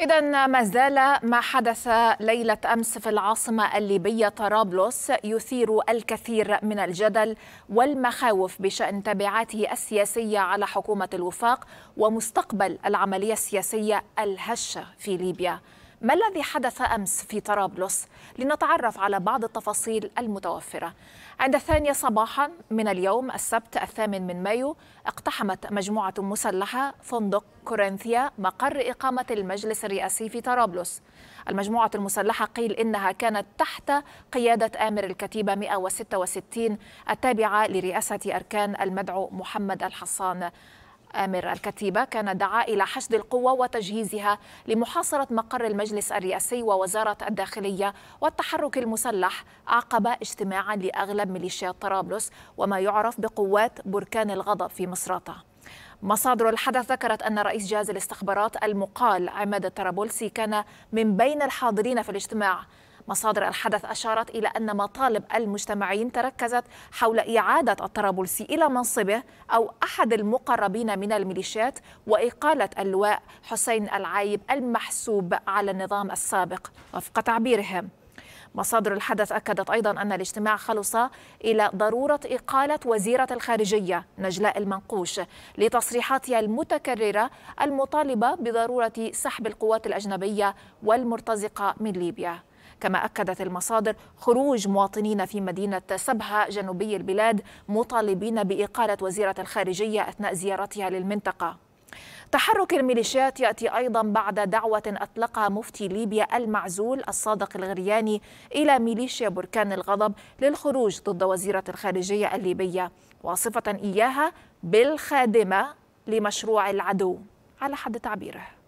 إذا ما زال ما حدث ليلة أمس في العاصمة الليبية طرابلس يثير الكثير من الجدل والمخاوف بشأن تبعاته السياسية على حكومة الوفاق ومستقبل العملية السياسية الهشة في ليبيا. ما الذي حدث أمس في طرابلس لنتعرف على بعض التفاصيل المتوفرة عند الثانية صباحا من اليوم السبت الثامن من مايو اقتحمت مجموعة مسلحة فندق كورنثيا مقر إقامة المجلس الرئاسي في طرابلس المجموعة المسلحة قيل إنها كانت تحت قيادة آمر الكتيبة 166 التابعة لرئاسة أركان المدعو محمد الحصان آمر الكتيبة كان دعا إلى حشد القوة وتجهيزها لمحاصرة مقر المجلس الرئاسي ووزارة الداخلية والتحرك المسلح عقب اجتماعا لأغلب ميليشيات طرابلس وما يعرف بقوات بركان الغضب في مصراتة مصادر الحدث ذكرت أن رئيس جهاز الاستخبارات المقال عماد الطرابلسي كان من بين الحاضرين في الاجتماع مصادر الحدث أشارت إلى أن مطالب المجتمعين تركزت حول إعادة الطرابلسي إلى منصبه أو أحد المقربين من الميليشيات وإقالة اللواء حسين العايب المحسوب على النظام السابق وفق تعبيرهم مصادر الحدث أكدت أيضا أن الاجتماع خلص إلى ضرورة إقالة وزيرة الخارجية نجلاء المنقوش لتصريحاتها المتكررة المطالبة بضرورة سحب القوات الأجنبية والمرتزقة من ليبيا كما أكدت المصادر خروج مواطنين في مدينة سبها جنوبي البلاد مطالبين بإقالة وزيرة الخارجية أثناء زيارتها للمنطقة تحرك الميليشيات ياتي ايضا بعد دعوه اطلقها مفتي ليبيا المعزول الصادق الغرياني الى ميليشيا بركان الغضب للخروج ضد وزيره الخارجيه الليبيه واصفه اياها بالخادمه لمشروع العدو على حد تعبيره